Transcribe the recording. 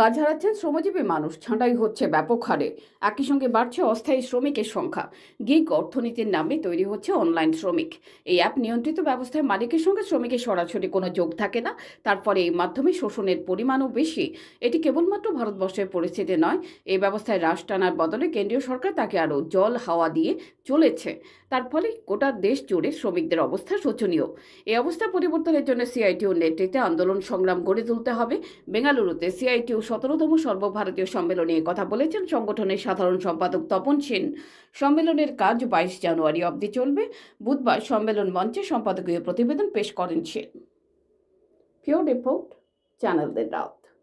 কাজ হারাচ্ছেন শ্রমজীবী মানুষ ছাঁটাই হচ্ছে ব্যাপক হারে একই সঙ্গে বাড়ছে অস্থায়ী শ্রমিকের সংখ্যা গিগ অর্থনীতির নামে তৈরি হচ্ছে অনলাইন শ্রমিক এই অ্যাপ নিয়ন্ত্রিত ব্যবস্থায় মালিকের সঙ্গে শ্রমিকের সরাসরি কোনো যোগ থাকে না তারপরে এই মাধ্যমে শোষণের পরিমাণও বেশি এটি কেবলমাত্র ভারতবর্ষের পরিস্থিতি নয় এই ব্যবস্থায় হ্রাস টানার বদলে কেন্দ্রীয় সরকার তাকে আরও জল হাওয়া দিয়ে চলেছে তার ফলে গোটা দেশ জুড়ে শ্রমিকদের অবস্থা শোচনীয় এই অবস্থা পরিবর্তনের জন্য সিআইটিউ নেতৃত্বে আন্দোলন সংগ্রাম গড়ে তুলতে হবে বেঙ্গালুরুতে সিআইটিউ সতেরোতম সর্বভারতীয় সম্মেলনে কথা বলেছেন সংগঠনের সাধারণ সম্পাদক তপন সেন সম্মেলনের কাজ বাইশ জানুয়ারি অবধি চলবে বুধবার সম্মেলন মঞ্চে সম্পাদকীয় প্রতিবেদন পেশ করেন সেন রিপোর্ট চ্যানেল রাত